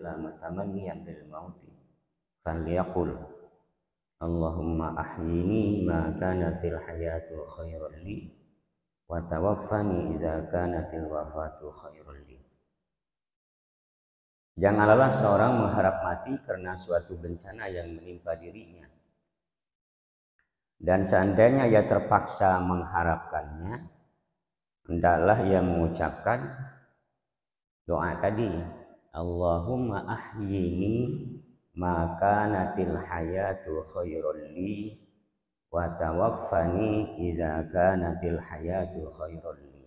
lama tamanniyan bil mauti falyaqul Allahumma ahyini ma kanatil hayatu khairul li wa tawaffani idza kanatil wafatu khairul li Janganlah seorang mengharap mati karena suatu bencana yang menimpa dirinya dan seandainya ia terpaksa mengharapkannya hendaklah ia mengucapkan doa tadi Allahumma ahyini maka natil hayatu khairul li wa tawaffani idza kanatil hayatu khairul li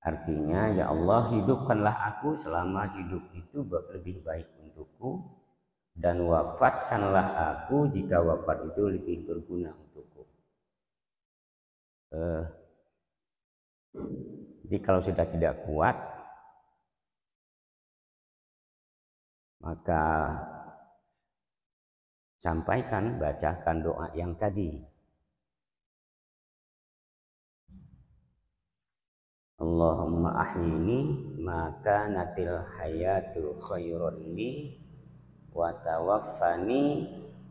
Artinya ya Allah hidupkanlah aku selama hidup itu lebih baik untukku dan wafatkanlah aku jika wafat itu lebih berguna untukku. Eh, jadi kalau sudah tidak kuat Maka sampaikan, bacakan doa yang tadi. Allahumma ahyini maka natil hayatu khairun li wa tawaffani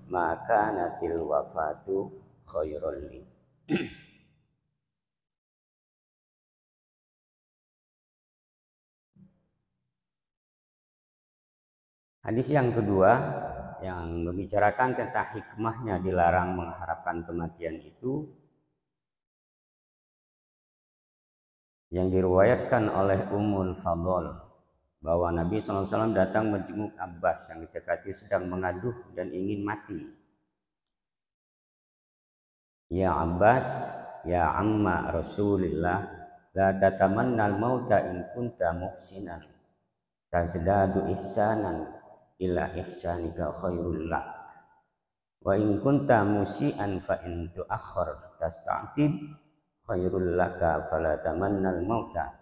maka natil wafatu khairun li. Hadis yang kedua yang membicarakan tentang hikmahnya dilarang mengharapkan kematian itu yang diriwayatkan oleh Ummul Fadl bahwa Nabi SAW datang menjenguk Abbas yang ketika sedang mengaduh dan ingin mati. Ya Abbas, ya amma Rasulillah, la tatamannal mauta in kunta muhsinan, tazdadu ihsanan ila ihsanika khairul lak wa in kunta musian fa in tuakhir tasta'tib khairul laka fala tamannal mauta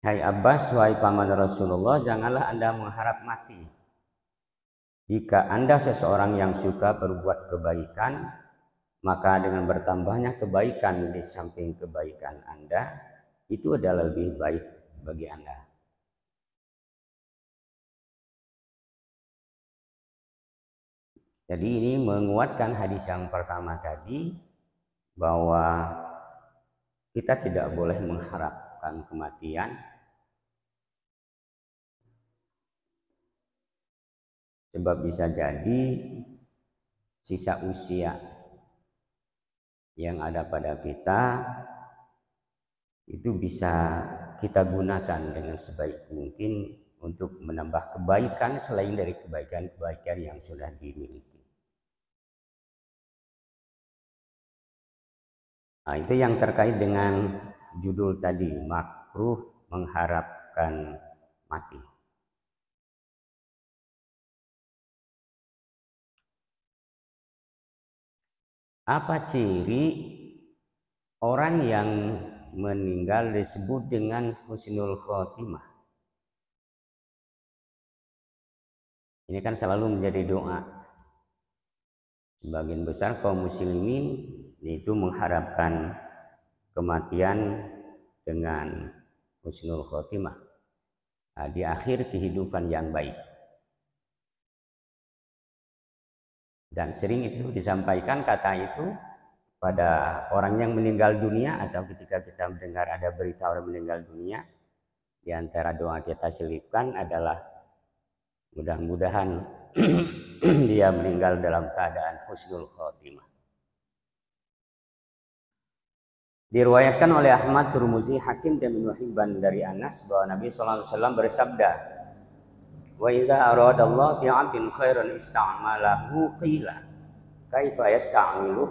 Hai Abbas, wahai paman Rasulullah, janganlah Anda mengharap mati. Jika Anda seseorang yang suka berbuat kebaikan, maka dengan bertambahnya kebaikan di samping kebaikan Anda, itu adalah lebih baik bagi Anda. Jadi ini menguatkan hadis yang pertama tadi bahwa kita tidak boleh mengharapkan kematian sebab bisa jadi sisa usia yang ada pada kita itu bisa kita gunakan dengan sebaik mungkin untuk menambah kebaikan selain dari kebaikan-kebaikan yang sudah dimiliki. Nah, itu yang terkait dengan judul tadi, makruh mengharapkan mati. Apa ciri orang yang meninggal disebut dengan husnul khotimah? Ini kan selalu menjadi doa. Sebagian besar kaum muslimin itu mengharapkan kematian dengan husnul khotimah nah, di akhir kehidupan yang baik dan sering itu disampaikan kata itu pada orang yang meninggal dunia atau ketika kita mendengar ada berita orang meninggal dunia di antara doa kita selipkan adalah mudah-mudahan dia meninggal dalam keadaan husnul khotimah Diriwayatkan oleh Ahmad Turmuzi, Hakim dan Ibnu Hibban dari Anas bahwa Nabi sallallahu alaihi wasallam bersabda, "Wa idza aradallahu bi 'abdin khairan ista'malahu qila kaifa yasta'milu?"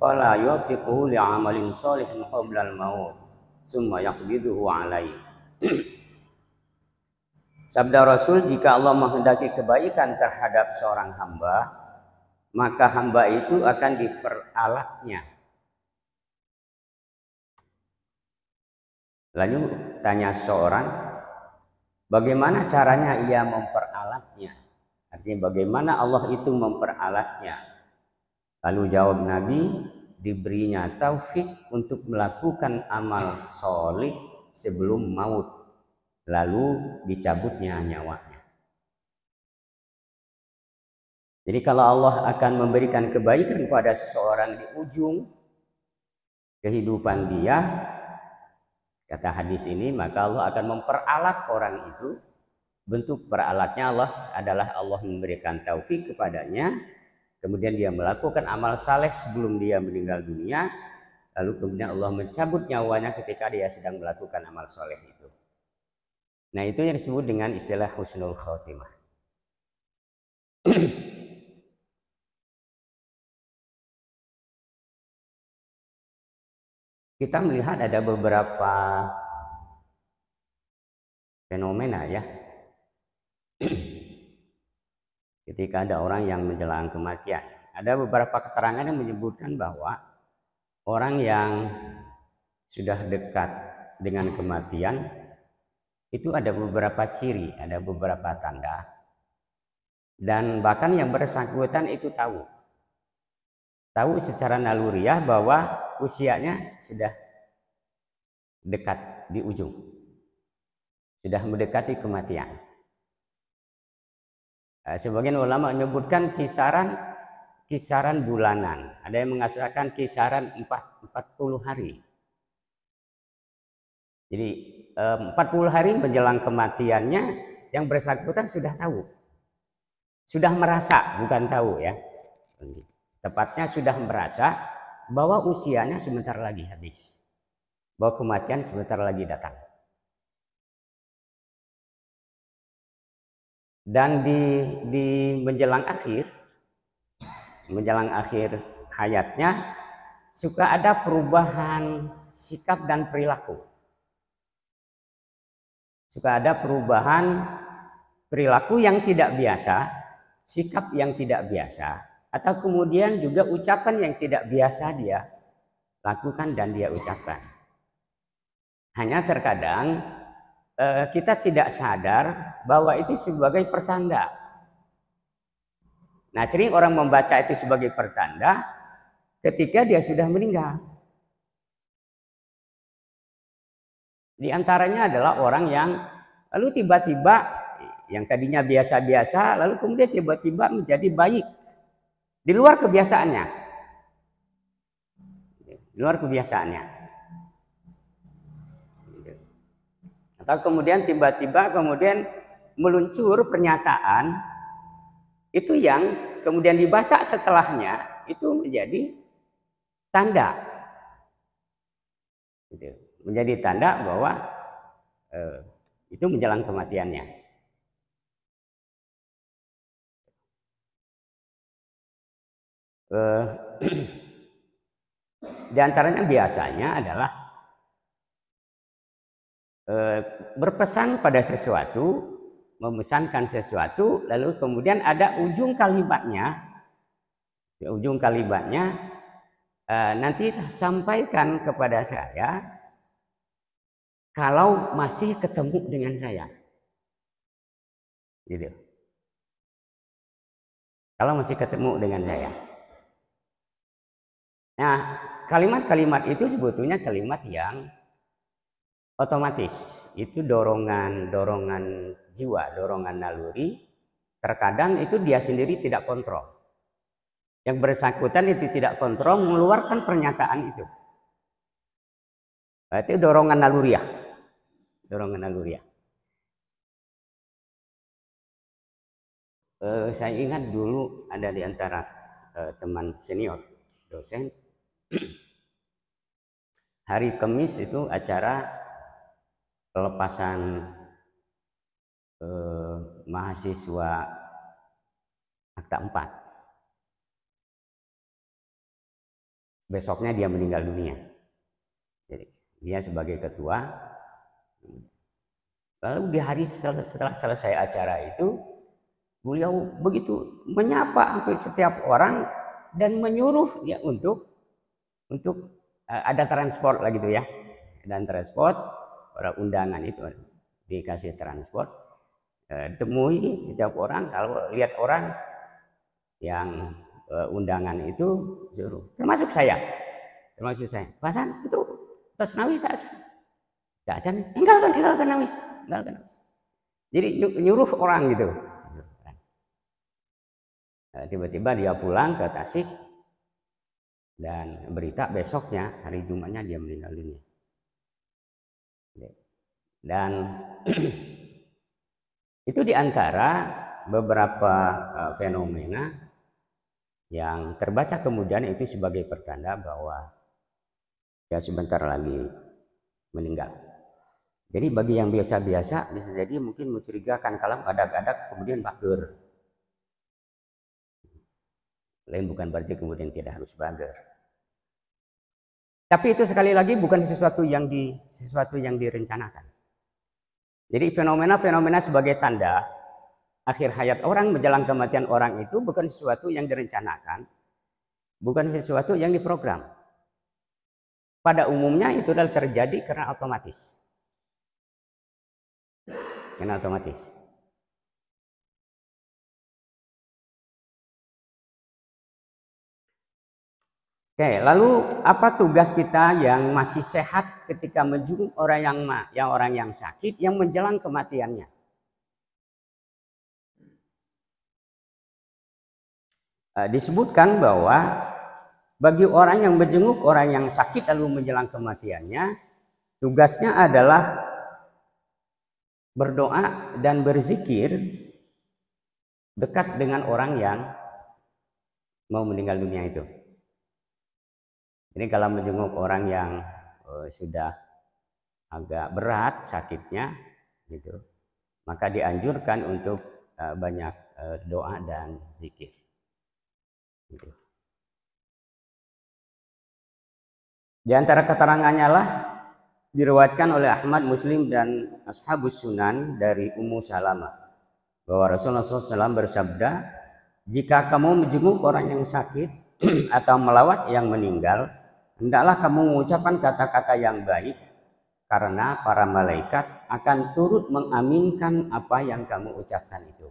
Qala yuwaffiquhu li'amalin salihin qabla al-maut, summa yaqbiduhu 'alaihi. Sabda Rasul, jika Allah menghendaki kebaikan terhadap seorang hamba, maka hamba itu akan diperalatnya Lalu tanya seorang, bagaimana caranya ia memperalatnya? Artinya bagaimana Allah itu memperalatnya? Lalu jawab Nabi, diberinya taufik untuk melakukan amal soleh sebelum maut. Lalu dicabutnya nyawanya. Jadi kalau Allah akan memberikan kebaikan kepada seseorang di ujung kehidupan dia, Kata hadis ini, maka Allah akan memperalat orang itu. Bentuk peralatnya Allah adalah Allah memberikan taufik kepadanya. Kemudian dia melakukan amal saleh sebelum dia meninggal dunia. Lalu kemudian Allah mencabut nyawanya ketika dia sedang melakukan amal saleh itu. Nah itu yang disebut dengan istilah husnul khotimah. kita melihat ada beberapa fenomena ya. Ketika ada orang yang menjelang kematian, ada beberapa keterangan yang menyebutkan bahwa orang yang sudah dekat dengan kematian itu ada beberapa ciri, ada beberapa tanda. Dan bahkan yang bersangkutan itu tahu. Tahu secara naluriah bahwa usianya sudah dekat di ujung. Sudah mendekati kematian. Eh, sebagian ulama menyebutkan kisaran kisaran bulanan. Ada yang mengatakan kisaran 40 hari. Jadi 40 eh, hari menjelang kematiannya yang bersangkutan sudah tahu. Sudah merasa, bukan tahu ya. Tepatnya sudah merasa bahwa usianya sebentar lagi habis. Bahwa kematian sebentar lagi datang. Dan di, di menjelang akhir, menjelang akhir hayatnya, suka ada perubahan sikap dan perilaku. Suka ada perubahan perilaku yang tidak biasa, sikap yang tidak biasa, atau kemudian juga ucapan yang tidak biasa dia lakukan dan dia ucapkan. Hanya terkadang eh, kita tidak sadar bahwa itu sebagai pertanda. Nah, sering orang membaca itu sebagai pertanda ketika dia sudah meninggal. Di antaranya adalah orang yang lalu tiba-tiba yang tadinya biasa-biasa lalu kemudian tiba-tiba menjadi baik di luar kebiasaannya. Di luar kebiasaannya. Atau kemudian tiba-tiba kemudian meluncur pernyataan itu yang kemudian dibaca setelahnya itu menjadi tanda. Gitu. Menjadi tanda bahwa eh, itu menjelang kematiannya. eh, di antaranya biasanya adalah eh, berpesan pada sesuatu, memesankan sesuatu, lalu kemudian ada ujung kalimatnya, di ujung kalimatnya eh, nanti sampaikan kepada saya kalau masih ketemu dengan saya, gitu. Kalau masih ketemu dengan saya. Nah, kalimat-kalimat itu sebetulnya kalimat yang otomatis. Itu dorongan-dorongan jiwa, dorongan naluri. Terkadang itu dia sendiri tidak kontrol. Yang bersangkutan itu tidak kontrol mengeluarkan pernyataan itu. Berarti dorongan naluriah. Dorongan naluriah. Uh, saya ingat dulu ada di antara uh, teman senior dosen hari Kamis itu acara pelepasan eh, mahasiswa akta 4 besoknya dia meninggal dunia jadi dia sebagai ketua lalu di hari setelah selesai acara itu beliau begitu menyapa hampir setiap orang dan menyuruh ya untuk untuk uh, ada transport lah gitu ya dan transport orang undangan itu dikasih transport uh, eh, temui setiap orang kalau lihat orang yang uh, undangan itu suruh termasuk saya termasuk saya pasan itu terus nawis tak aja tak aja tinggalkan tinggalkan nawis tinggalkan nawis jadi nyuruh orang gitu nah, tiba-tiba dia pulang ke Tasik dan berita besoknya hari Jumatnya dia meninggal dunia dan itu diantara beberapa eh, fenomena yang terbaca kemudian itu sebagai pertanda bahwa dia sebentar lagi meninggal. Jadi bagi yang biasa-biasa bisa jadi mungkin mencurigakan kalau ada adak kemudian bager. Lain bukan berarti kemudian tidak harus banggar. Tapi itu sekali lagi bukan sesuatu yang di sesuatu yang direncanakan. Jadi fenomena-fenomena sebagai tanda akhir hayat orang menjelang kematian orang itu bukan sesuatu yang direncanakan, bukan sesuatu yang diprogram. Pada umumnya itu adalah terjadi karena otomatis. Karena otomatis. Oke, lalu apa tugas kita yang masih sehat ketika menjenguk orang yang yang orang yang sakit yang menjelang kematiannya? Eh, disebutkan bahwa bagi orang yang menjenguk orang yang sakit lalu menjelang kematiannya, tugasnya adalah berdoa dan berzikir dekat dengan orang yang mau meninggal dunia itu. Jadi kalau menjenguk orang yang uh, sudah agak berat sakitnya gitu, maka dianjurkan untuk uh, banyak uh, doa dan zikir. Gitu. Di antara keterangannya lah diriwayatkan oleh Ahmad Muslim dan Ashabus Sunan dari Ummu Salamah bahwa Rasulullah SAW bersabda, jika kamu menjenguk orang yang sakit atau melawat yang meninggal, hendaklah kamu mengucapkan kata-kata yang baik karena para malaikat akan turut mengaminkan apa yang kamu ucapkan itu.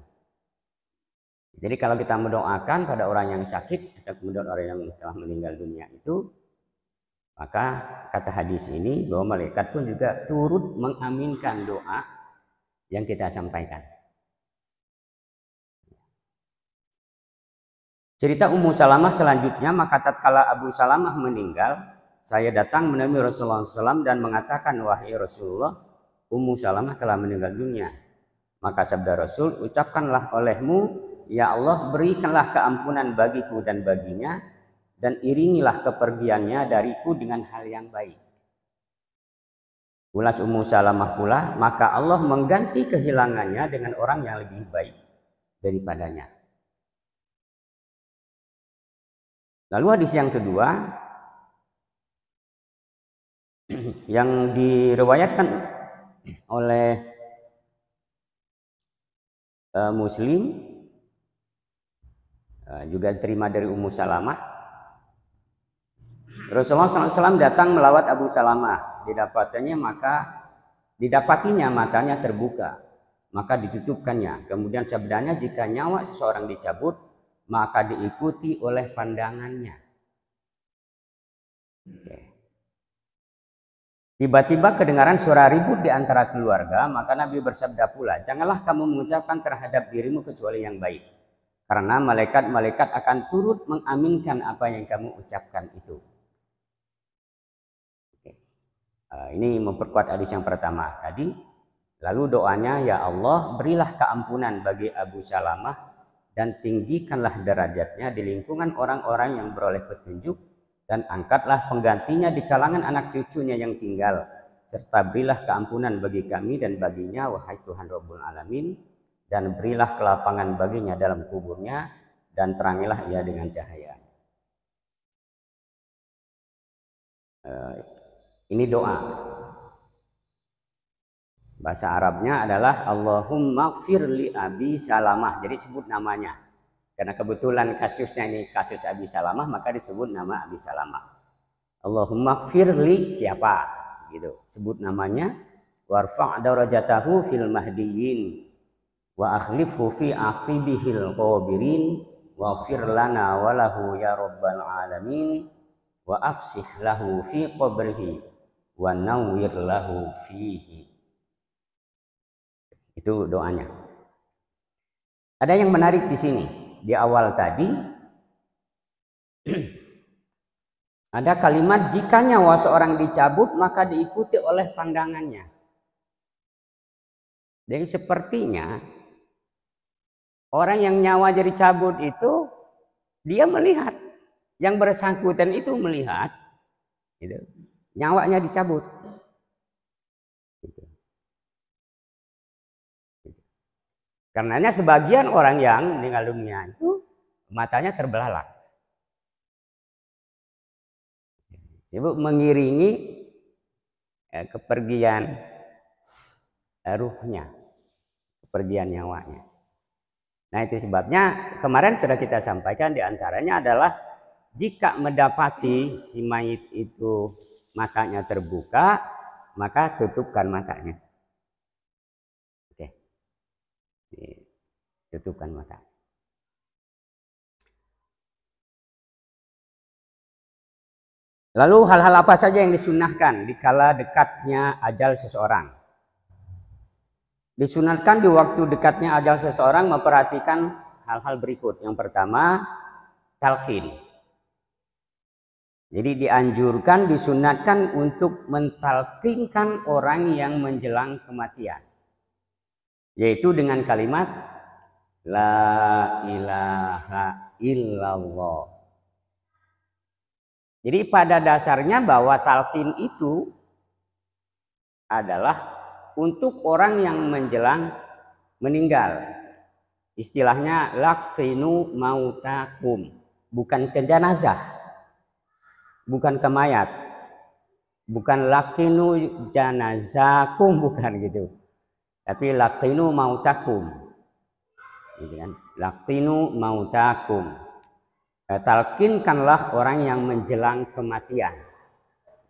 Jadi kalau kita mendoakan pada orang yang sakit atau kemudian orang yang telah meninggal dunia itu, maka kata hadis ini bahwa malaikat pun juga turut mengaminkan doa yang kita sampaikan. Cerita Ummu Salamah selanjutnya, maka tatkala Abu Salamah meninggal, saya datang menemui Rasulullah SAW dan mengatakan, wahai Rasulullah, Ummu Salamah telah meninggal dunia. Maka sabda Rasul, ucapkanlah olehmu, ya Allah, berikanlah keampunan bagiku dan baginya, dan iringilah kepergiannya dariku dengan hal yang baik. Ulas Ummu Salamah pula, maka Allah mengganti kehilangannya dengan orang yang lebih baik daripadanya. Lalu hadis yang kedua yang diriwayatkan oleh uh, Muslim uh, juga terima dari Ummu Salamah. Rasulullah SAW datang melawat Abu Salamah. Didapatinya maka didapatinya matanya terbuka, maka ditutupkannya. Kemudian sabdanya jika nyawa seseorang dicabut, maka diikuti oleh pandangannya. Tiba-tiba kedengaran suara ribut di antara keluarga, maka Nabi bersabda pula, "Janganlah kamu mengucapkan terhadap dirimu kecuali yang baik, karena malaikat-malaikat akan turut mengaminkan apa yang kamu ucapkan itu." Eh, ini memperkuat hadis yang pertama tadi. Lalu doanya, "Ya Allah, berilah keampunan bagi Abu Salamah dan tinggikanlah derajatnya di lingkungan orang-orang yang beroleh petunjuk dan angkatlah penggantinya di kalangan anak cucunya yang tinggal serta berilah keampunan bagi kami dan baginya wahai Tuhan Rabbul Alamin dan berilah kelapangan baginya dalam kuburnya dan terangilah ia dengan cahaya eh, ini doa Bahasa Arabnya adalah Allahumma firli abi salamah. Jadi sebut namanya. Karena kebetulan kasusnya ini kasus abi salamah, maka disebut nama abi salamah. Allahumma firli siapa? Gitu. Sebut namanya. Warfa' darajatahu fil mahdiyin wa akhlifhu fi aqibihil qabirin wa firlana walahu ya rabbal alamin wa afsih lahu fi qabrihi wa nawwir lahu fihi itu doanya. Ada yang menarik di sini, di awal tadi ada kalimat jika nyawa seorang dicabut maka diikuti oleh pandangannya. dan sepertinya orang yang nyawa jadi cabut itu dia melihat yang bersangkutan itu melihat gitu, nyawanya dicabut. Karenanya sebagian orang yang meninggal dunia itu matanya terbelalak. Sibuk mengiringi eh, kepergian eh, ruhnya, kepergian nyawanya. Nah itu sebabnya kemarin sudah kita sampaikan diantaranya adalah jika mendapati si mayit itu matanya terbuka, maka tutupkan matanya. Ditutupkan mata. Lalu hal-hal apa saja yang disunahkan dikala dekatnya ajal seseorang? Disunahkan di waktu dekatnya ajal seseorang memperhatikan hal-hal berikut. Yang pertama, talqin. Jadi dianjurkan, disunatkan untuk mentalkinkan orang yang menjelang kematian yaitu dengan kalimat la ilaha illallah. Jadi pada dasarnya bahwa talqin itu adalah untuk orang yang menjelang meninggal. Istilahnya laktinu mautakum, bukan ke jenazah, bukan ke mayat, bukan laktinu janazakum, bukan gitu tapi laqinu mautakum gitu kan laqinu mautakum eh, talkinkanlah orang yang menjelang kematian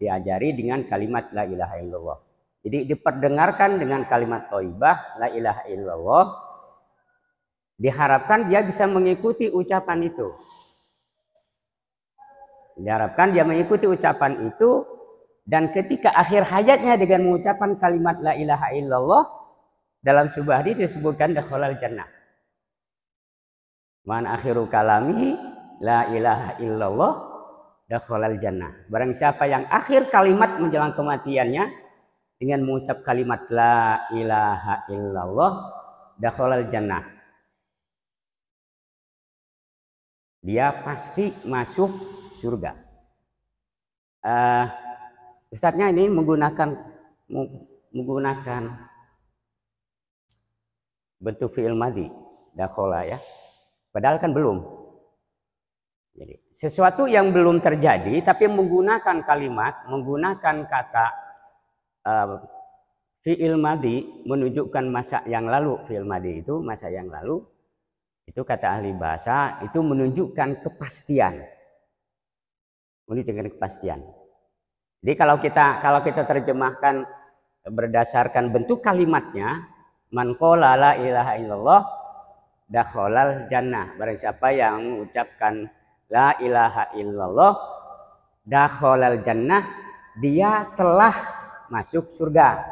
diajari dengan kalimat la ilaha illallah jadi diperdengarkan dengan kalimat toibah la ilaha illallah diharapkan dia bisa mengikuti ucapan itu diharapkan dia mengikuti ucapan itu dan ketika akhir hayatnya dengan mengucapkan kalimat la ilaha illallah dalam sebuah hadis disebutkan dakhalal jannah. Man akhiru kalami la ilaha illallah dakhalal jannah. Barang siapa yang akhir kalimat menjelang kematiannya dengan mengucap kalimat la ilaha illallah dakhalal jannah. Dia pasti masuk surga. Uh, Ustadznya ini menggunakan menggunakan bentuk fi'il madi dakhola ya padahal kan belum jadi sesuatu yang belum terjadi tapi menggunakan kalimat menggunakan kata uh, fi'il madi menunjukkan masa yang lalu fi'il madi itu masa yang lalu itu kata ahli bahasa itu menunjukkan kepastian menunjukkan kepastian jadi kalau kita kalau kita terjemahkan berdasarkan bentuk kalimatnya Man qala la ilaha illallah dakhalal jannah. Barang siapa yang mengucapkan la ilaha illallah dakhalal jannah, dia telah masuk surga.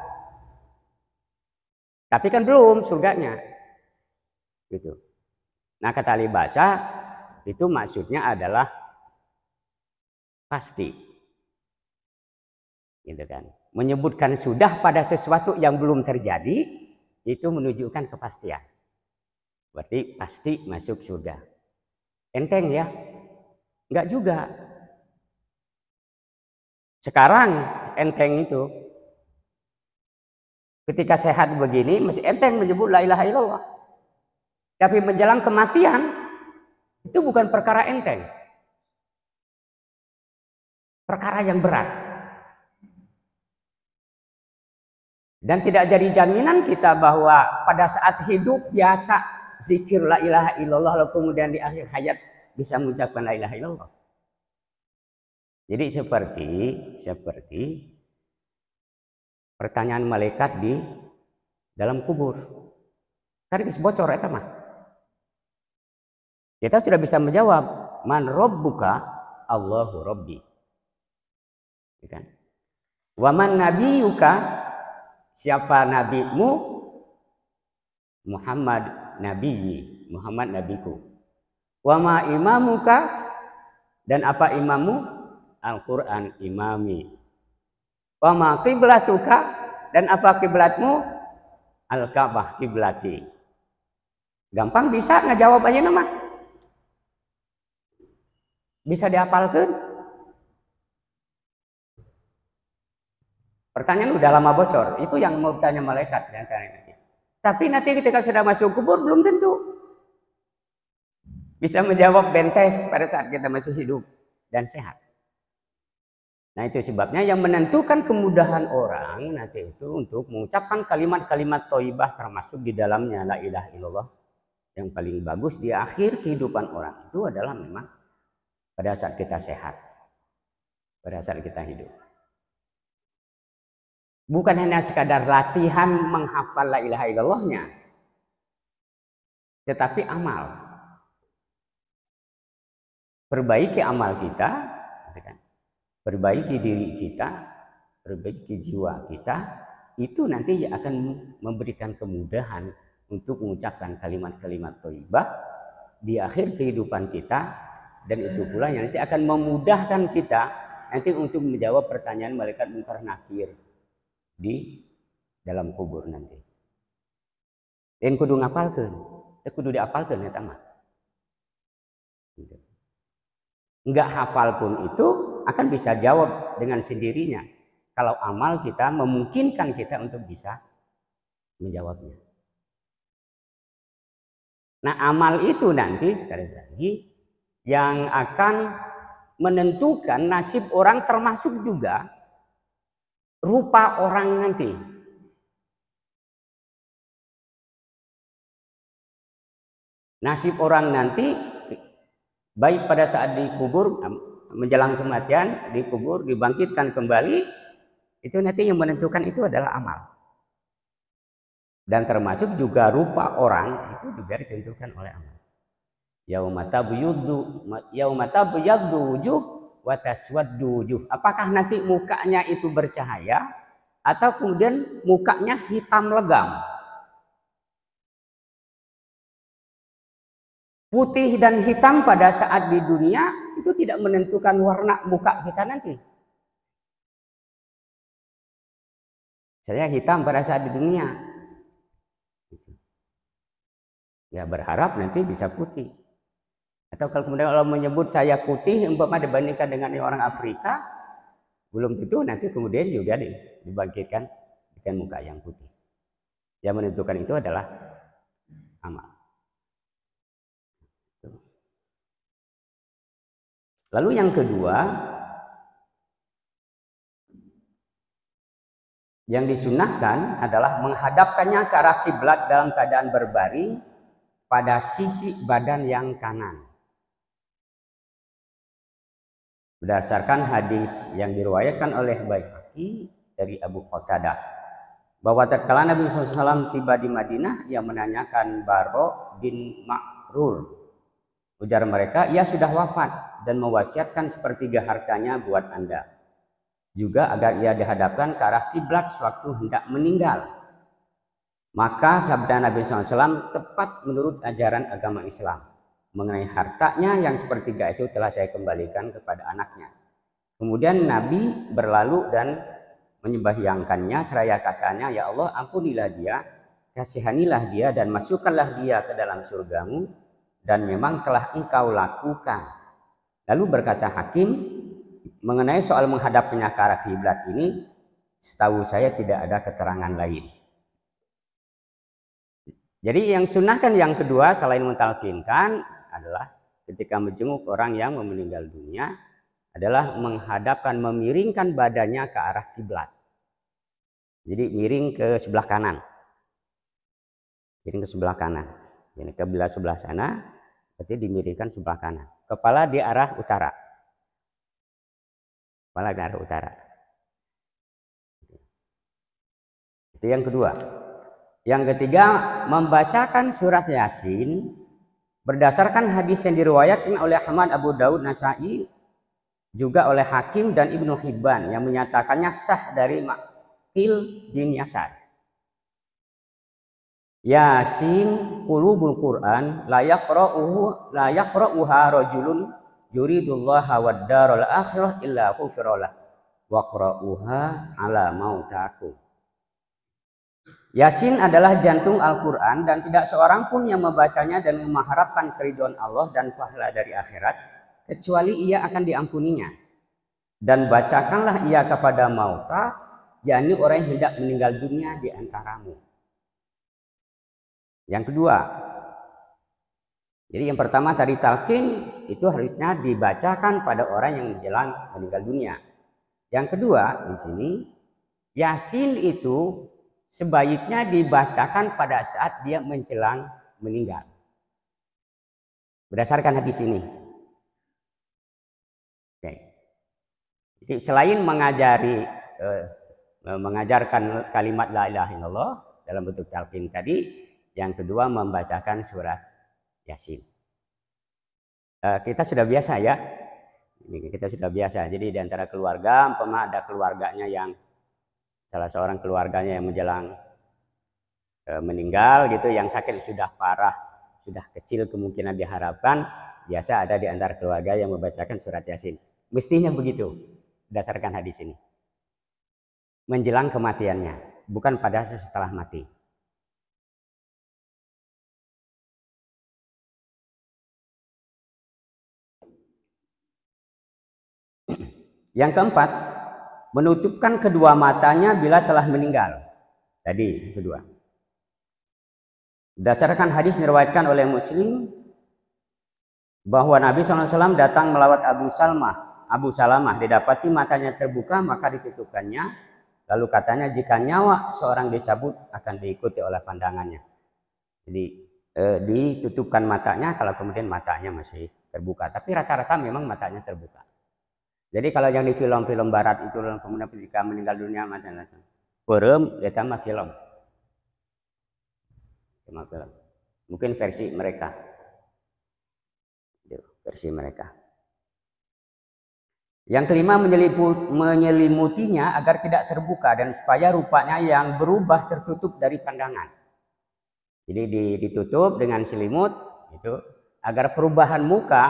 Tapi kan belum surganya. Gitu. Nah, kata libasa itu maksudnya adalah pasti. Gitu kan. Menyebutkan sudah pada sesuatu yang belum terjadi itu menunjukkan kepastian. Berarti pasti masuk surga. Enteng ya? Enggak juga. Sekarang enteng itu ketika sehat begini masih enteng menyebut la ilaha illallah. Tapi menjelang kematian itu bukan perkara enteng. Perkara yang berat. Dan tidak jadi jaminan kita bahwa pada saat hidup biasa zikir la ilaha illallah lalu kemudian di akhir hayat bisa mengucapkan la ilaha illallah. Jadi seperti seperti pertanyaan malaikat di dalam kubur. Tadi kan bocor eta ya, mah. Kita sudah bisa menjawab man rabbuka Allahu rabbi. Ya kan? Waman man nabiyuka Siapa nabimu? Muhammad nabiyyi, Muhammad nabiku. Wa ma imamuka? Dan apa imammu? Al-Qur'an imami. Wa ma qiblatuka? Dan apa kiblatmu? Al-Ka'bah kiblati. Gampang bisa ngejawab aja nama. Bisa dihafal ke? Pertanyaan udah lama bocor, itu yang mau tanya malaikat tanya nanti. Tapi nanti ketika sudah masuk kubur belum tentu bisa menjawab bentes pada saat kita masih hidup dan sehat. Nah itu sebabnya yang menentukan kemudahan orang nanti itu untuk mengucapkan kalimat-kalimat toibah termasuk di dalamnya la ilaha illallah yang paling bagus di akhir kehidupan orang itu adalah memang pada saat kita sehat, pada saat kita hidup. Bukan hanya sekadar latihan menghafal la ilaha illallahnya. Tetapi amal. Perbaiki amal kita, perbaiki diri kita, perbaiki jiwa kita, itu nanti akan memberikan kemudahan untuk mengucapkan kalimat-kalimat toibah di akhir kehidupan kita dan itu pula yang nanti akan memudahkan kita nanti untuk menjawab pertanyaan malaikat mungkar nakir di dalam kubur nanti. Dan kudu ngapalkan, kudu diapalkan ya tamat. Gitu. Enggak hafal pun itu akan bisa jawab dengan sendirinya. Kalau amal kita memungkinkan kita untuk bisa menjawabnya. Nah amal itu nanti sekali lagi yang akan menentukan nasib orang termasuk juga rupa orang nanti. Nasib orang nanti baik pada saat dikubur menjelang kematian, dikubur, dibangkitkan kembali, itu nanti yang menentukan itu adalah amal. Dan termasuk juga rupa orang itu juga ditentukan oleh amal. Yaumata buyudu yaumata buyadu wujud wataswaddujuh. Apakah nanti mukanya itu bercahaya atau kemudian mukanya hitam legam? Putih dan hitam pada saat di dunia itu tidak menentukan warna muka kita nanti. Saya hitam pada saat di dunia. Ya berharap nanti bisa putih. Atau kalau kemudian Allah menyebut saya putih umpama dibandingkan dengan orang Afrika, belum tentu nanti kemudian juga dibangkitkan dengan muka yang putih. Yang menentukan itu adalah amal. Lalu yang kedua, yang disunahkan adalah menghadapkannya ke arah kiblat dalam keadaan berbaring pada sisi badan yang kanan. berdasarkan hadis yang diriwayatkan oleh Baihaqi dari Abu Qatadah bahwa tatkala Nabi SAW tiba di Madinah ia menanyakan Baro bin Ma'rur ujar mereka ia sudah wafat dan mewasiatkan sepertiga hartanya buat anda juga agar ia dihadapkan ke arah kiblat sewaktu hendak meninggal maka sabda Nabi SAW tepat menurut ajaran agama Islam mengenai hartanya yang sepertiga itu telah saya kembalikan kepada anaknya. Kemudian Nabi berlalu dan menyembahyangkannya seraya katanya, Ya Allah ampunilah dia, kasihanilah dia dan masukkanlah dia ke dalam surgamu dan memang telah engkau lakukan. Lalu berkata hakim, mengenai soal menghadapnya ke arah kiblat ini, setahu saya tidak ada keterangan lain. Jadi yang sunnah kan yang kedua selain mentalkinkan, adalah ketika menjenguk orang yang meninggal dunia adalah menghadapkan memiringkan badannya ke arah kiblat. Jadi miring ke sebelah kanan. Miring ke sebelah kanan. Jadi ke belah sebelah sana berarti dimiringkan sebelah kanan. Kepala di arah utara. Kepala di arah utara. Itu yang kedua. Yang ketiga, membacakan surat Yasin Berdasarkan hadis yang diriwayatkan oleh Ahmad Abu Daud Nasai juga oleh Hakim dan Ibnu Hibban yang menyatakannya sah dari Makil bin Yasar. Yasin qulubul Quran layak yaqra'uhu la yaqra'uha rajulun yuridullaha wad daral akhirah illa ghufrala waqra'uha ala mautakum. Yasin adalah jantung Al-Quran dan tidak seorang pun yang membacanya dan mengharapkan keriduan Allah dan pahala dari akhirat, kecuali ia akan diampuninya. Dan bacakanlah ia kepada mauta, yakni orang yang hendak meninggal dunia di antaramu. Yang kedua, jadi yang pertama tadi talqin itu harusnya dibacakan pada orang yang menjelang meninggal dunia. Yang kedua di sini Yasin itu sebaiknya dibacakan pada saat dia menjelang meninggal. Berdasarkan hadis ini. Oke. Jadi selain mengajari eh, eh, mengajarkan kalimat la ilaha illallah dalam bentuk talqin tadi, yang kedua membacakan surat Yasin. Eh, kita sudah biasa ya. Ini kita sudah biasa. Jadi di antara keluarga, umpama ada keluarganya yang salah seorang keluarganya yang menjelang e, meninggal gitu, yang sakit sudah parah, sudah kecil kemungkinan diharapkan, biasa ada di antara keluarga yang membacakan surat Yasin. Mestinya begitu berdasarkan hadis ini. Menjelang kematiannya, bukan pada setelah mati. Yang keempat, menutupkan kedua matanya bila telah meninggal. Tadi kedua. Berdasarkan hadis diriwayatkan oleh Muslim bahwa Nabi SAW datang melawat Abu Salmah. Abu Salamah didapati matanya terbuka maka ditutupkannya. Lalu katanya jika nyawa seorang dicabut akan diikuti oleh pandangannya. Jadi eh, ditutupkan matanya kalau kemudian matanya masih terbuka. Tapi rata-rata memang matanya terbuka. Jadi kalau yang di film-film barat itu kemudian ketika meninggal dunia macam macam Berem, dia ya, sama film. Cuma film. Mungkin versi mereka. Versi mereka. Yang kelima menyelimutinya agar tidak terbuka dan supaya rupanya yang berubah tertutup dari pandangan. Jadi ditutup dengan selimut itu agar perubahan muka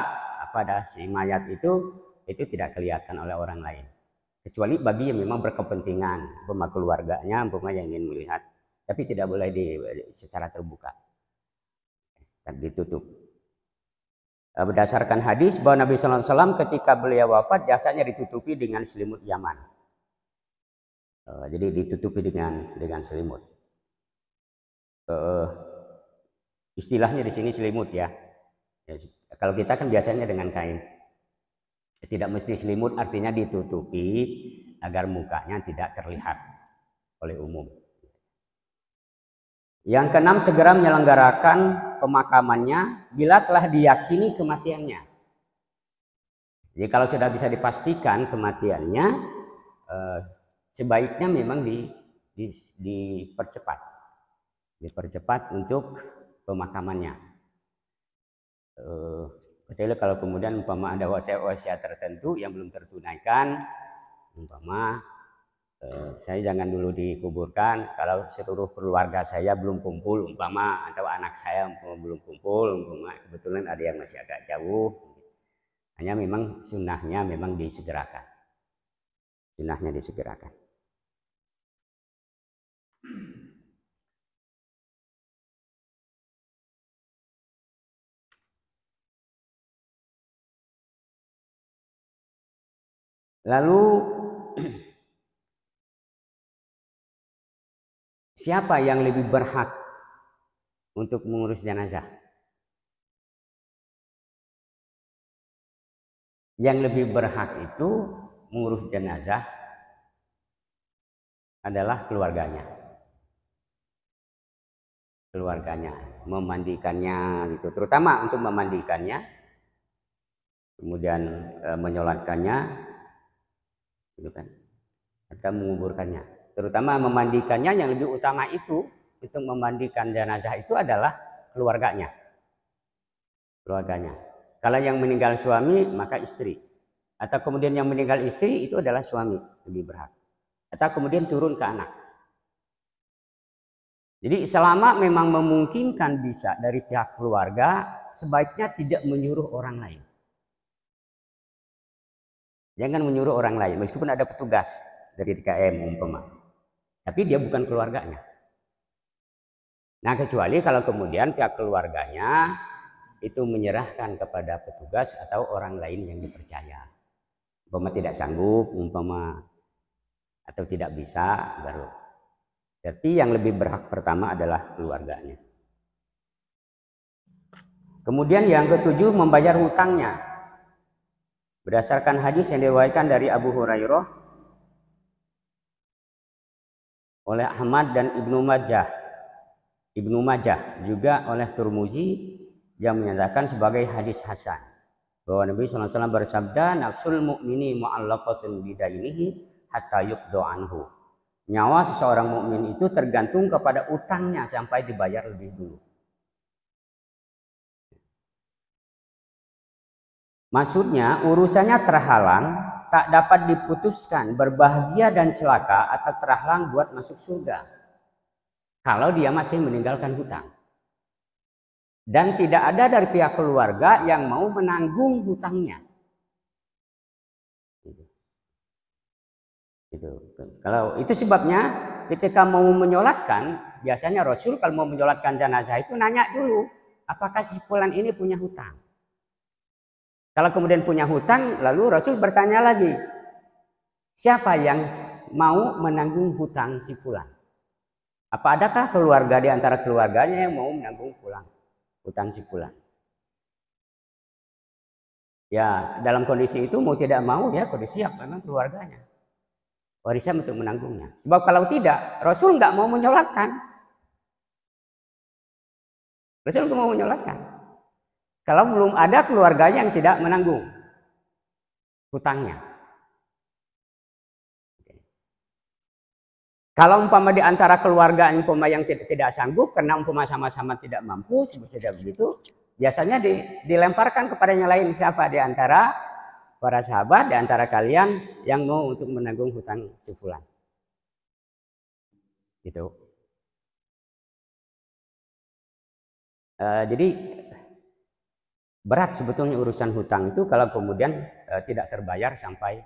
pada si mayat itu itu tidak kelihatan oleh orang lain. Kecuali bagi yang memang berkepentingan, rumah keluarganya, rumah yang ingin melihat, tapi tidak boleh di secara terbuka. Dan ditutup. Eh, berdasarkan hadis bahwa Nabi SAW ketika beliau wafat jasanya ditutupi dengan selimut Yaman. Eh, jadi ditutupi dengan dengan selimut. Eh, istilahnya di sini selimut ya. ya. Kalau kita kan biasanya dengan kain. Tidak mesti selimut artinya ditutupi agar mukanya tidak terlihat oleh umum. Yang keenam segera menyelenggarakan pemakamannya bila telah diyakini kematiannya. Jadi kalau sudah bisa dipastikan kematiannya eh, sebaiknya memang di, di, dipercepat. Dipercepat untuk pemakamannya. Eh, Kecuali kalau kemudian umpama ada wasiat-wasiat tertentu yang belum tertunaikan, umpama eh, saya jangan dulu dikuburkan kalau seluruh keluarga saya belum kumpul umpama atau anak saya belum kumpul umpama kebetulan ada yang masih agak jauh hanya memang sunnahnya memang disegerakan sunnahnya disegerakan Lalu siapa yang lebih berhak untuk mengurus jenazah? Yang lebih berhak itu mengurus jenazah adalah keluarganya. Keluarganya memandikannya gitu, terutama untuk memandikannya, kemudian e, menyolatkannya, gitu kan atau menguburkannya terutama memandikannya yang lebih utama itu itu memandikan jenazah itu adalah keluarganya keluarganya kalau yang meninggal suami maka istri atau kemudian yang meninggal istri itu adalah suami lebih berhak atau kemudian turun ke anak jadi selama memang memungkinkan bisa dari pihak keluarga sebaiknya tidak menyuruh orang lain Jangan menyuruh orang lain, meskipun ada petugas dari DKM umpama. Tapi dia bukan keluarganya. Nah kecuali kalau kemudian pihak keluarganya itu menyerahkan kepada petugas atau orang lain yang dipercaya. Umpama tidak sanggup, umpama atau tidak bisa, baru. Tapi yang lebih berhak pertama adalah keluarganya. Kemudian yang ketujuh membayar hutangnya. Berdasarkan hadis yang diriwayatkan dari Abu Hurairah oleh Ahmad dan Ibnu Majah. Ibnu Majah juga oleh Turmuzi yang menyatakan sebagai hadis hasan bahwa Nabi SAW bersabda nafsul mu'mini mu'allaqatun bidainihi hatta yuqdu anhu. Nyawa seseorang mukmin itu tergantung kepada utangnya sampai dibayar lebih dulu. Maksudnya urusannya terhalang, tak dapat diputuskan berbahagia dan celaka atau terhalang buat masuk surga. Kalau dia masih meninggalkan hutang. Dan tidak ada dari pihak keluarga yang mau menanggung hutangnya. Gitu. Kalau itu sebabnya ketika mau menyolatkan, biasanya Rasul kalau mau menyolatkan jenazah itu nanya dulu, apakah si fulan ini punya hutang? Kalau kemudian punya hutang, lalu Rasul bertanya lagi, siapa yang mau menanggung hutang si Fulan? Apa adakah keluarga di antara keluarganya yang mau menanggung pulang hutang si Fulan? Ya, dalam kondisi itu mau tidak mau ya kondisi siap memang keluarganya. Warisan untuk menanggungnya. Sebab kalau tidak, Rasul nggak mau menyolatkan. Rasul nggak mau menyolatkan. Kalau belum ada keluarganya yang tidak menanggung hutangnya. Kalau umpama di antara keluarga umpama yang tidak, tidak sanggup karena umpama sama-sama tidak mampu seperti begitu, biasanya di, dilemparkan kepada yang lain siapa di antara para sahabat di antara kalian yang mau untuk menanggung hutang si fulan. Gitu. Uh, jadi Berat sebetulnya urusan hutang itu kalau kemudian e, tidak terbayar sampai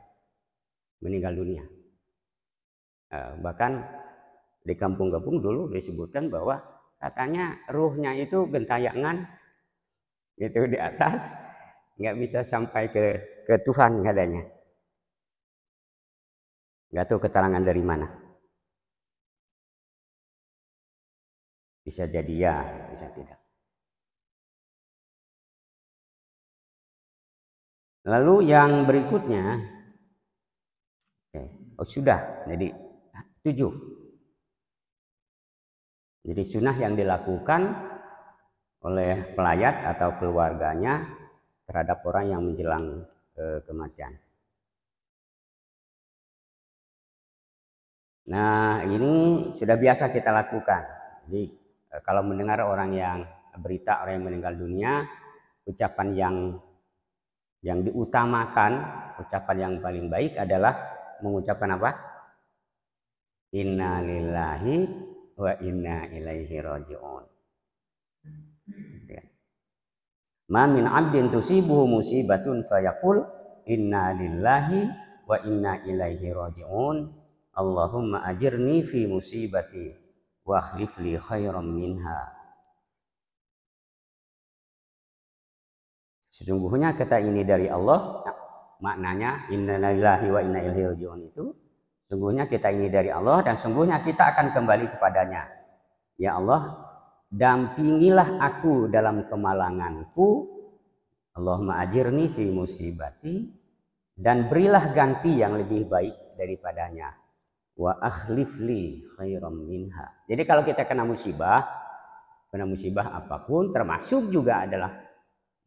meninggal dunia. E, bahkan di kampung-kampung dulu disebutkan bahwa katanya ruhnya itu gentayangan gitu di atas nggak bisa sampai ke ke Tuhan katanya. Nggak tahu keterangan dari mana. Bisa jadi ya, bisa tidak. Lalu yang berikutnya, oh sudah, jadi ah, tujuh. Jadi sunnah yang dilakukan oleh pelayat atau keluarganya terhadap orang yang menjelang eh, kematian. Nah ini sudah biasa kita lakukan. Jadi eh, kalau mendengar orang yang berita orang yang meninggal dunia, ucapan yang yang diutamakan ucapan yang paling baik adalah mengucapkan apa? Inna lillahi wa inna ilaihi raji'un. Ma min abdin tusibuhu musibatun fayaqul inna lillahi wa inna ilaihi raji'un. Allahumma ajirni fi musibati wa akhlif li khairan minha Sesungguhnya kata ini dari Allah, nah, maknanya innalillahi wa inna ilaihi rajiun itu sungguhnya kita ini dari Allah dan sungguhnya kita akan kembali kepadanya. Ya Allah, dampingilah aku dalam kemalanganku. Allah ajirni fi musibati dan berilah ganti yang lebih baik daripadanya. Wa akhlifli khairam minha. Jadi kalau kita kena musibah, kena musibah apapun termasuk juga adalah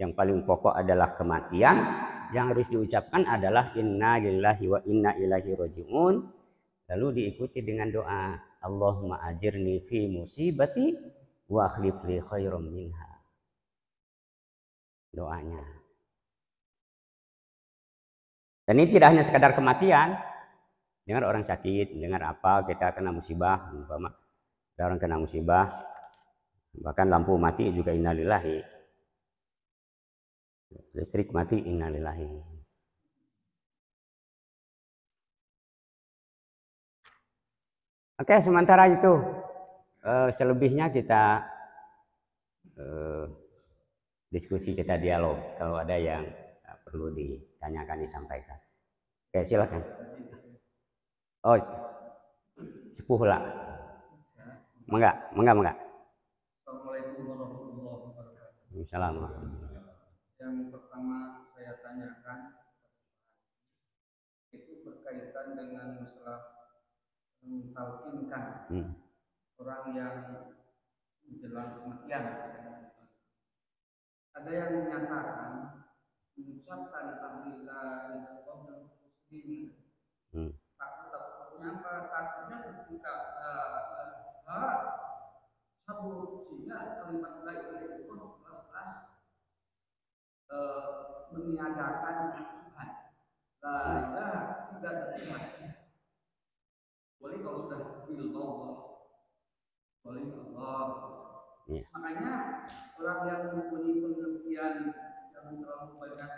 yang paling pokok adalah kematian. Yang harus diucapkan adalah inna lillahi wa inna ilahi roji'un. Lalu diikuti dengan doa. Allahumma ajirni fi musibati wa li khairum minha. Doanya. Dan ini tidak hanya sekadar kematian. Dengar orang sakit, dengar apa, kita kena musibah. Umpama, orang kena musibah, bahkan lampu mati juga innalillahi listrik mati innalillahi oke sementara itu eh, selebihnya kita eh, diskusi kita dialog kalau ada yang perlu ditanyakan disampaikan oke silakan oh sepuh lah enggak enggak enggak Assalamualaikum warahmatullahi wabarakatuh. Assalamualaikum yang pertama saya tanyakan itu berkaitan dengan masalah mentalkinkan hmm. orang yang menjelang kematian. Ada yang menyatakan mengucapkan alhamdulillah muslimin. Hmm. Takut takutnya apa? Takutnya ketika uh, uh, uh, eh, meniadakan Tuhan. La tidak ada Boleh kalau sudah Allah, boleh Allah. Iya. Makanya orang yang mempunyai pengertian yang terlalu banyak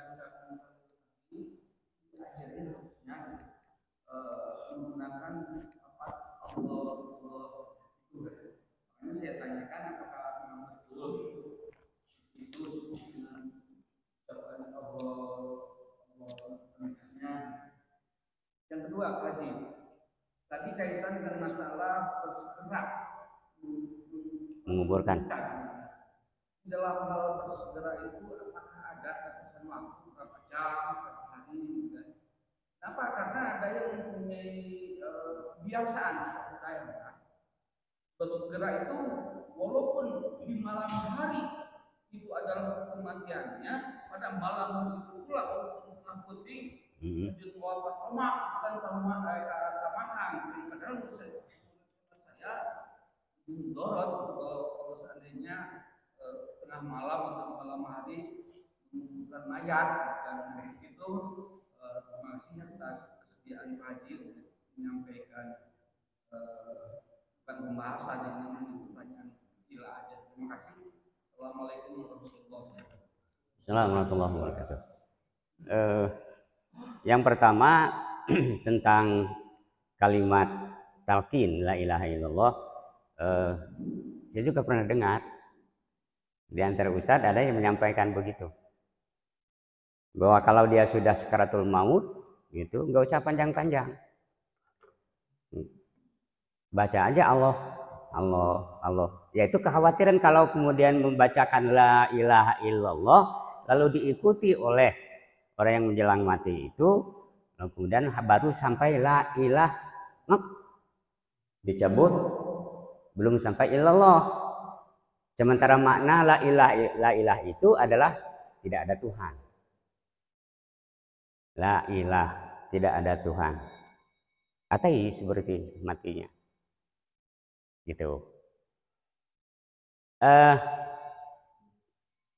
bersegera menguburkan. Dalam hal bersegera itu apakah ada batasan waktu berapa jam, berapa hari? Gitu kan? Kenapa? Karena ada yang mempunyai eh, kebiasaan uh, suatu daerah kan? bersegera itu walaupun di malam hari itu adalah kematiannya pada malam itu pula untuk mengikuti mm -hmm. jadwal pertama bukan sama mudorot kalau, kalau seandainya eh, tengah malam atau malam hari mengumpulkan mayat dan itu eh, masih atas kesediaan haji menyampaikan eh, bukan pembahasan yang namanya pertanyaan sila aja terima kasih assalamualaikum warahmatullahi wabarakatuh Assalamualaikum warahmatullahi wabarakatuh eh, yang pertama tentang kalimat talqin la ilaha illallah uh, saya juga pernah dengar di antara ustadz ada yang menyampaikan begitu bahwa kalau dia sudah sekaratul maut gitu nggak usah panjang-panjang baca aja Allah Allah Allah yaitu kekhawatiran kalau kemudian membacakan la ilaha illallah lalu diikuti oleh orang yang menjelang mati itu kemudian baru sampai la ilah dicabut belum sampai illallah. Sementara makna la ilah la ilah itu adalah tidak ada Tuhan. La ilah tidak ada Tuhan. Atai seperti matinya. Gitu. Uh,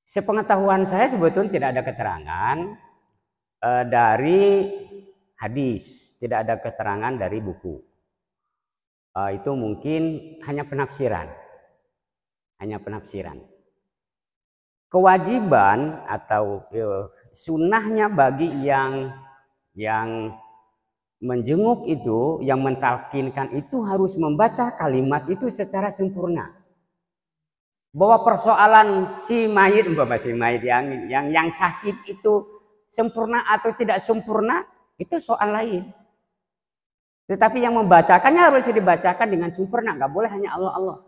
sepengetahuan saya sebetulnya tidak ada keterangan uh, dari hadis, tidak ada keterangan dari buku uh, itu mungkin hanya penafsiran. Hanya penafsiran. Kewajiban atau uh, sunnahnya bagi yang yang menjenguk itu, yang mentalkinkan itu harus membaca kalimat itu secara sempurna. Bahwa persoalan si mayit, bahwa si mayit yang yang yang sakit itu sempurna atau tidak sempurna itu soal lain. Tetapi yang membacakannya harus dibacakan dengan sempurna. Gak boleh hanya Allah Allah.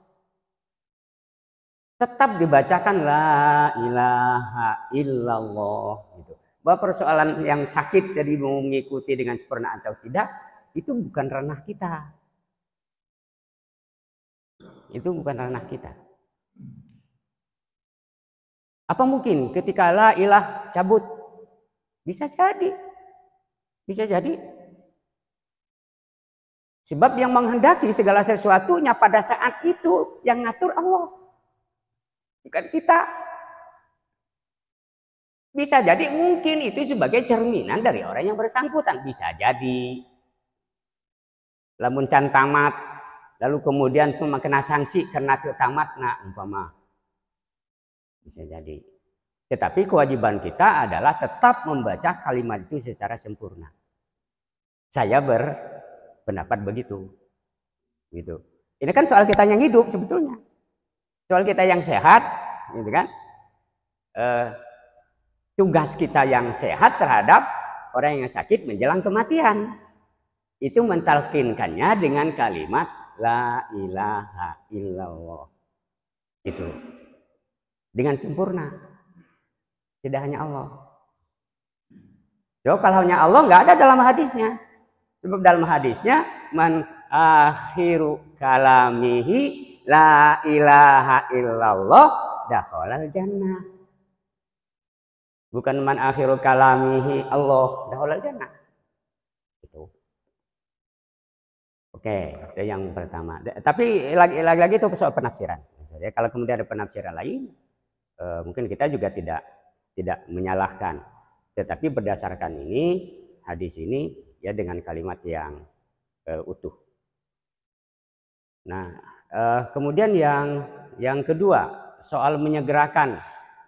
Tetap dibacakan la ilaha illallah. Gitu. Bahwa persoalan yang sakit jadi mengikuti dengan sempurna atau tidak. Itu bukan ranah kita. Itu bukan ranah kita. Apa mungkin ketika la ilah cabut? Bisa jadi. Bisa jadi Sebab yang menghendaki segala sesuatunya pada saat itu yang ngatur Allah. Bukan kita. Bisa jadi mungkin itu sebagai cerminan dari orang yang bersangkutan. Bisa jadi. Lamun can tamat. Lalu kemudian pun kena sanksi karena tamat. Nah umpama. Bisa jadi. Tetapi kewajiban kita adalah tetap membaca kalimat itu secara sempurna. Saya ber pendapat begitu. Gitu. Ini kan soal kita yang hidup sebetulnya. Soal kita yang sehat, gitu kan? Eh, tugas kita yang sehat terhadap orang yang sakit menjelang kematian. Itu mentalkinkannya dengan kalimat la ilaha illallah. Itu. Dengan sempurna. Tidak hanya Allah. So, kalau hanya Allah nggak ada dalam hadisnya. Sebab dalam hadisnya man akhiru kalamihi la ilaha illallah dakhalal jannah. Bukan man akhiru kalamihi Allah dakhalal jannah. Itu. Oke, itu yang pertama. Tapi lagi-lagi itu soal penafsiran. Jadi kalau kemudian ada penafsiran lain, eh, mungkin kita juga tidak tidak menyalahkan. Tetapi berdasarkan ini hadis ini ya dengan kalimat yang uh, utuh. Nah, uh, kemudian yang yang kedua soal menyegerakan.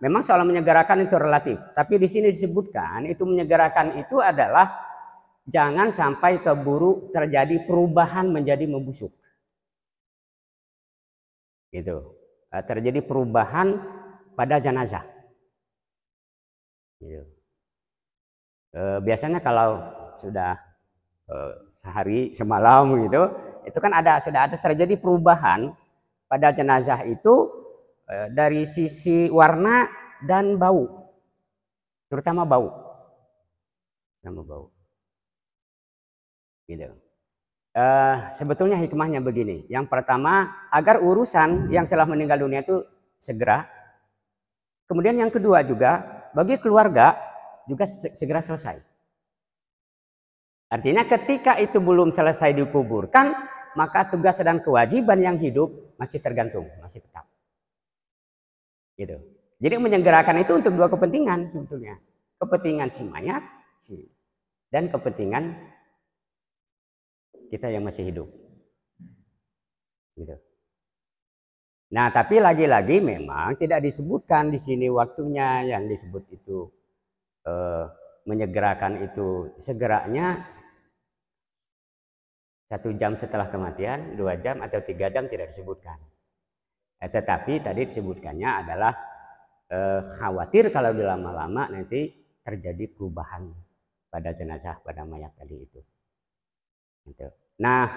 Memang soal menyegerakan itu relatif, tapi di sini disebutkan itu menyegerakan itu adalah jangan sampai keburu terjadi perubahan menjadi membusuk. Gitu. Eh, terjadi perubahan pada jenazah. Gitu. biasanya kalau sudah eh, sehari semalam gitu itu kan ada sudah ada terjadi perubahan pada jenazah itu eh, dari sisi warna dan bau terutama bau namun bau gitu uh, sebetulnya hikmahnya begini yang pertama agar urusan yang setelah meninggal dunia itu segera kemudian yang kedua juga bagi keluarga juga segera selesai Artinya ketika itu belum selesai dikuburkan, maka tugas dan kewajiban yang hidup masih tergantung, masih tetap. Gitu. Jadi menyegerakan itu untuk dua kepentingan sebetulnya. Kepentingan si mayat si, dan kepentingan kita yang masih hidup. Gitu. Nah, tapi lagi-lagi memang tidak disebutkan di sini waktunya yang disebut itu eh, menyegerakan itu segeranya satu jam setelah kematian, dua jam atau tiga jam tidak disebutkan. Eh, tetapi tadi disebutkannya adalah eh, khawatir kalau dilama-lama nanti terjadi perubahan pada jenazah pada mayat tadi itu. Gitu. Nah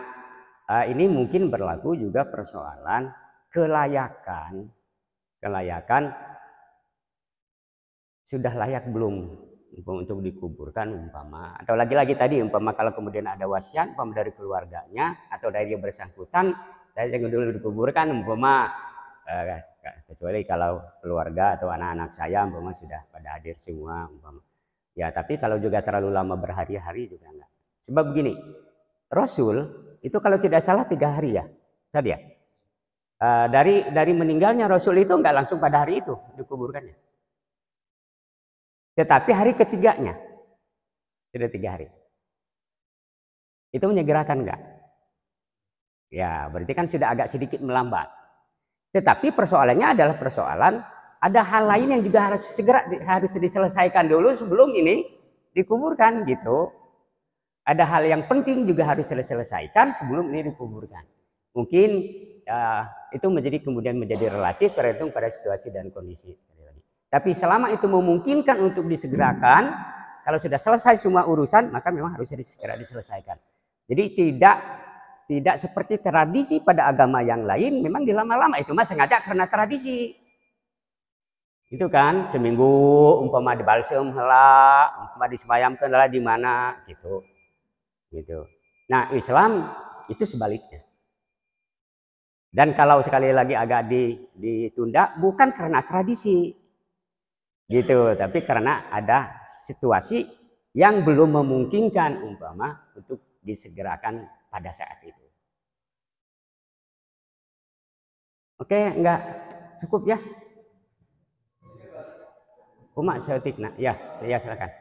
eh, ini mungkin berlaku juga persoalan kelayakan, kelayakan sudah layak belum untuk dikuburkan umpama atau lagi-lagi tadi umpama kalau kemudian ada wasiat umpama dari keluarganya atau dari yang bersangkutan saya jangan dulu dikuburkan umpama eh, kecuali kalau keluarga atau anak-anak saya umpama sudah pada hadir semua umpama ya tapi kalau juga terlalu lama berhari-hari juga enggak sebab begini Rasul itu kalau tidak salah tiga hari ya tadi ya eh, dari dari meninggalnya Rasul itu enggak langsung pada hari itu dikuburkannya tetapi hari ketiganya, sudah tiga hari. Itu menyegerakan enggak? Ya, berarti kan sudah agak sedikit melambat. Tetapi persoalannya adalah persoalan ada hal lain yang juga harus segera harus diselesaikan dulu sebelum ini dikuburkan gitu. Ada hal yang penting juga harus diselesaikan sebelum ini dikuburkan. Mungkin uh, itu menjadi kemudian menjadi relatif tergantung pada situasi dan kondisi. Tapi selama itu memungkinkan untuk disegerakan, kalau sudah selesai semua urusan, maka memang harus segera diselesaikan. Jadi tidak tidak seperti tradisi pada agama yang lain, memang dilama-lama itu mas sengaja karena tradisi. Itu kan seminggu umpama di balsem lah, umpama disemayamkan lah di mana gitu. Gitu. Nah, Islam itu sebaliknya. Dan kalau sekali lagi agak ditunda bukan karena tradisi, gitu tapi karena ada situasi yang belum memungkinkan umpama untuk disegerakan pada saat itu oke enggak cukup ya umat setikna ya saya silakan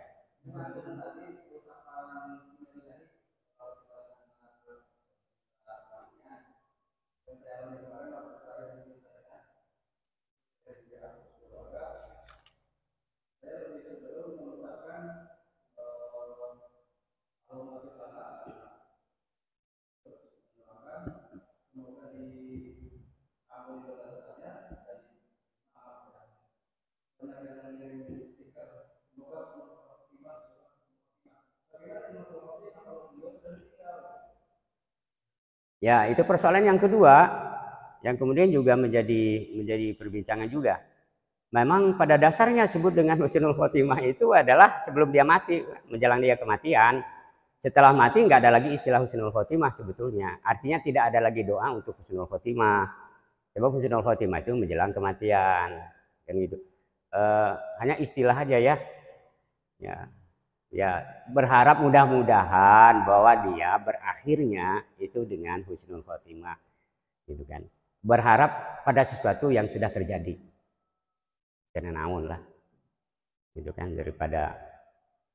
Ya, itu persoalan yang kedua yang kemudian juga menjadi menjadi perbincangan juga. Memang pada dasarnya sebut dengan husnul khotimah itu adalah sebelum dia mati, menjelang dia kematian, setelah mati nggak ada lagi istilah husnul khotimah sebetulnya. Artinya tidak ada lagi doa untuk husnul khotimah. Sebab husnul khotimah itu menjelang kematian kan gitu. E, hanya istilah aja ya. Ya, ya berharap mudah-mudahan bahwa dia berakhirnya itu dengan husnul khotimah gitu kan berharap pada sesuatu yang sudah terjadi karena naon lah gitu kan daripada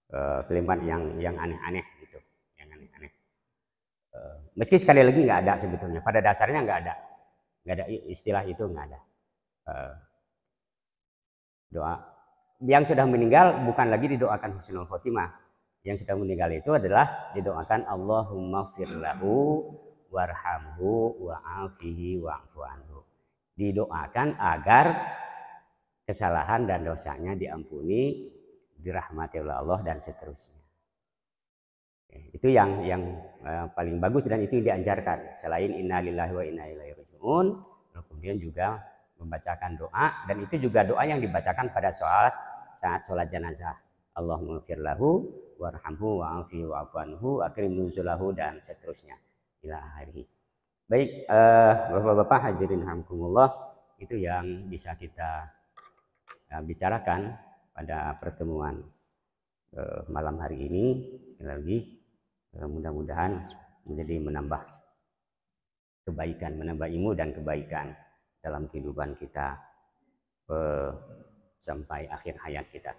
uh, kelimat yang yang aneh-aneh gitu yang aneh-aneh uh, meski sekali lagi nggak ada sebetulnya pada dasarnya nggak ada nggak ada istilah itu nggak ada uh, doa yang sudah meninggal bukan lagi didoakan husnul khotimah. Yang sudah meninggal itu adalah didoakan Allahumma firlahu warhamhu wa'afihi wa anhu. Didoakan agar kesalahan dan dosanya diampuni, dirahmati oleh Allah dan seterusnya. Itu yang yang eh, paling bagus dan itu yang diajarkan. Selain innalillahi wa inna ilaihi raji'un, kemudian juga membacakan doa dan itu juga doa yang dibacakan pada saat saat sholat jenazah. Allahumma firlahu warhamhu wa'afi wa'afanhu akrim nuzulahu dan seterusnya ila hari. Baik, uh, Bapak-bapak hadirin hamkumullah itu yang bisa kita uh, bicarakan pada pertemuan uh, malam hari ini Lagi lagi mudah-mudahan menjadi menambah kebaikan, menambah ilmu dan kebaikan dalam kehidupan kita eh, sampai akhir hayat kita.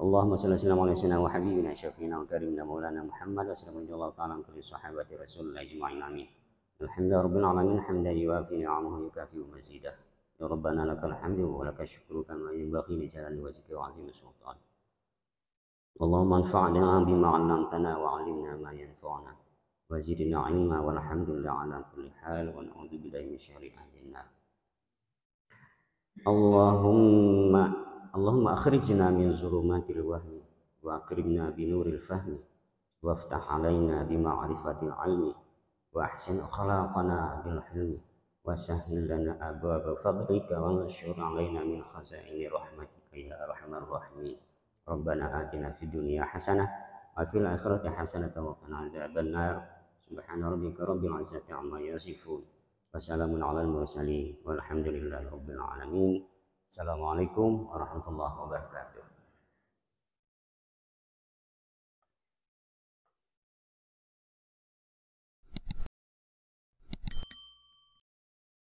Allahumma salli ala sayyidina Muhammad wa habibina syafiina wa karimina maulana Muhammad wa sallam alaihi ta'ala an kulli sahabati rasulillah ajma'in amin. Alhamdulillah rabbil alamin hamdan yuwafi ni'amahu yukafi mazidah. Ya Rabbana lakal hamdu wa lakal syukru kama yanbaghi li jalali wajhika wa 'azimi sulthanik. Allahumma anfa'na bima 'allamtana wa 'allimna ma yanfa'una. وزدنا علما والحمد لله على كل حال ونعوذ بالله من شر أهل النار اللهم اللهم أخرجنا من ظلمات الوهم وأكرمنا بنور الفهم وافتح علينا بمعرفة العلم وأحسن أخلاقنا بالحلم وسهل لنا أبواب فضلك وانشر علينا من خزائن رحمتك يا أرحم الراحمين ربنا آتنا في الدنيا حسنة وفي الآخرة حسنة وقنا عذاب النار سبحان ربك رب العزة عما يصفون وسلام على المرسلين والحمد لله رب العالمين السلام عليكم ورحمة الله وبركاته